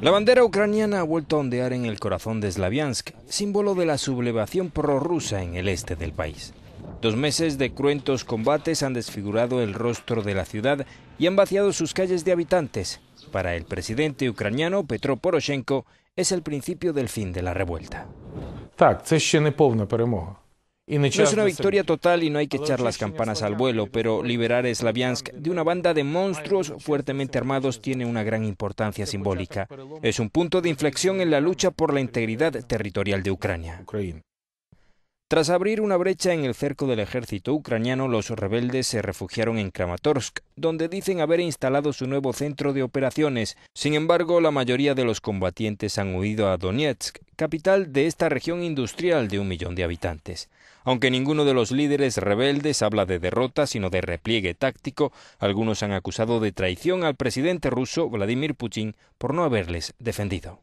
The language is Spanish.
La bandera ucraniana ha vuelto a ondear en el corazón de Slaviansk, símbolo de la sublevación prorrusa en el este del país. Dos meses de cruentos combates han desfigurado el rostro de la ciudad y han vaciado sus calles de habitantes. Para el presidente ucraniano Petro Poroshenko es el principio del fin de la revuelta. No es una victoria total y no hay que echar las campanas al vuelo, pero liberar Slavyansk de una banda de monstruos fuertemente armados tiene una gran importancia simbólica. Es un punto de inflexión en la lucha por la integridad territorial de Ucrania. Tras abrir una brecha en el cerco del ejército ucraniano, los rebeldes se refugiaron en Kramatorsk, donde dicen haber instalado su nuevo centro de operaciones. Sin embargo, la mayoría de los combatientes han huido a Donetsk, capital de esta región industrial de un millón de habitantes. Aunque ninguno de los líderes rebeldes habla de derrota, sino de repliegue táctico, algunos han acusado de traición al presidente ruso Vladimir Putin por no haberles defendido.